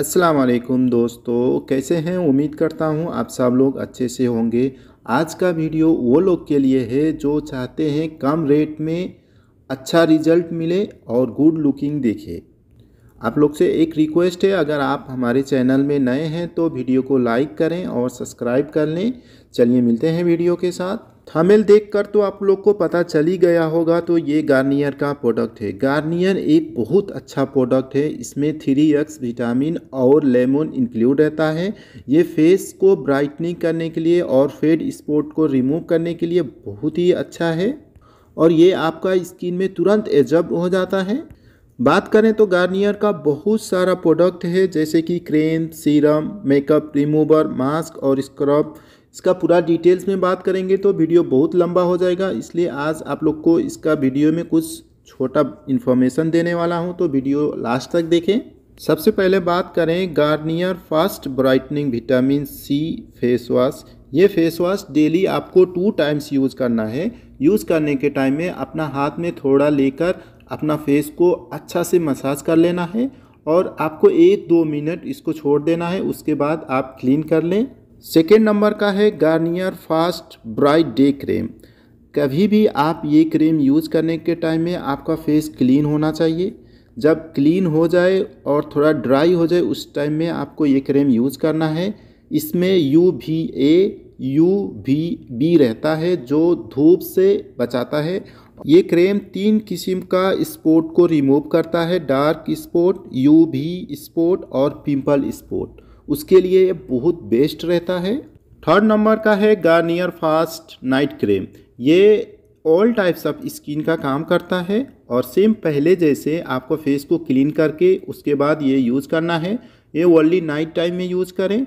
अस्सलाम वालेकुम दोस्तों कैसे हैं उम्मीद करता हूं आप सब लोग अच्छे से होंगे आज का वीडियो वो लोग के लिए है जो चाहते हैं कम रेट में अच्छा रिजल्ट मिले और गुड लुकिंग देखे आप लोग से एक रिक्वेस्ट है अगर आप हमारे चैनल में नए हैं तो वीडियो को लाइक करें और सब्सक्राइब कर लें चलिए मिलते हैं वीडियो के साथ थमेल देखकर तो आप लोग को पता चल ही गया होगा तो ये गार्नियर का प्रोडक्ट है गार्नियर एक बहुत अच्छा प्रोडक्ट है इसमें थ्री एक्स विटामिन और लेमन इंक्लूड रहता है ये फेस को ब्राइटनिंग करने के लिए और फेड स्पॉट को रिमूव करने के लिए बहुत ही अच्छा है और ये आपका स्किन में तुरंत एजब हो जाता है बात करें तो गार्नियर का बहुत सारा प्रोडक्ट है जैसे कि cream serum makeup remover mask और स्क्रब इसका पूरा डिटेल्स में बात करेंगे तो वीडियो बहुत लंबा हो जाएगा इसलिए आज आप लोग को इसका वीडियो में कुछ छोटा इन्फॉर्मेशन देने वाला हूँ तो वीडियो लास्ट तक देखें सबसे पहले बात करें Garnier fast brightening vitamin C face wash ये फेस वॉश डेली आपको टू टाइम्स यूज़ करना है यूज़ करने के टाइम में अपना हाथ में थोड़ा लेकर अपना फेस को अच्छा से मसाज कर लेना है और आपको एक दो मिनट इसको छोड़ देना है उसके बाद आप क्लीन कर लें सेकेंड नंबर का है Garnier fast bright day cream कभी भी आप ये क्रीम यूज़ करने के टाइम में आपका फेस क्लीन होना चाहिए जब क्लीन हो जाए और थोड़ा ड्राई हो जाए उस टाइम में आपको ये क्रीम यूज़ करना है इसमें यू भी ए यू भी बी रहता है जो धूप से बचाता है ये क्रीम तीन किस्म का स्पॉट को रिमूव करता है dark spot U V spot और पिंपल स्पॉट उसके लिए ये बहुत बेस्ट रहता है थर्ड नंबर का है गार्नियर फास्ट नाइट क्रीम ये ऑल टाइप्स ऑफ स्किन का काम करता है और सेम पहले जैसे आपको फेस को क्लीन करके उसके बाद ये यूज़ करना है ये ओनली नाइट टाइम में यूज़ करें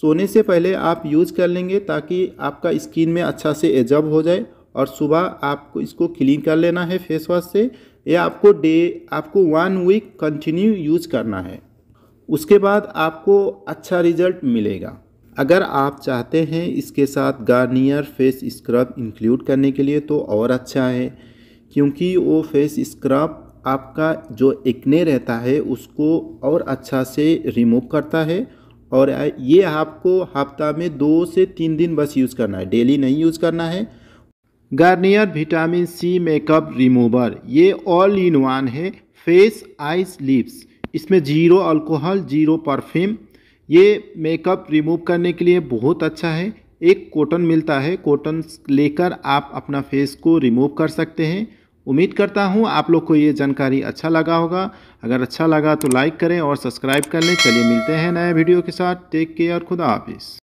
सोने से पहले आप यूज़ कर लेंगे ताकि आपका स्किन में अच्छा से एजब हो जाए और सुबह आपको इसको क्लीन कर लेना है फेस वॉश से या आपको डे आपको वन वीक कंटिन्यू यूज़ करना है उसके बाद आपको अच्छा रिजल्ट मिलेगा अगर आप चाहते हैं इसके साथ गार्नियर फेस स्क्रब इंक्लूड करने के लिए तो और अच्छा है क्योंकि वो फेस स्क्रब आपका जो एक्ने रहता है उसको और अच्छा से रिमूव करता है और ये आपको हफ्ता में दो से तीन दिन बस यूज़ करना है डेली नहीं यूज़ करना है Garnier vitamin C makeup remover ये ऑल इन वन है फेस आइस लिप्स इसमें जीरो अल्कोहल जीरो परफ्यूम ये मेकअप रिमूव करने के लिए बहुत अच्छा है एक कॉटन मिलता है कॉटन लेकर आप अपना फेस को रिमूव कर सकते हैं उम्मीद करता हूँ आप लोग को ये जानकारी अच्छा लगा होगा अगर अच्छा लगा तो लाइक करें और सब्सक्राइब कर लें चलिए मिलते हैं नए वीडियो के साथ टेक केयर खुदा हाफिज़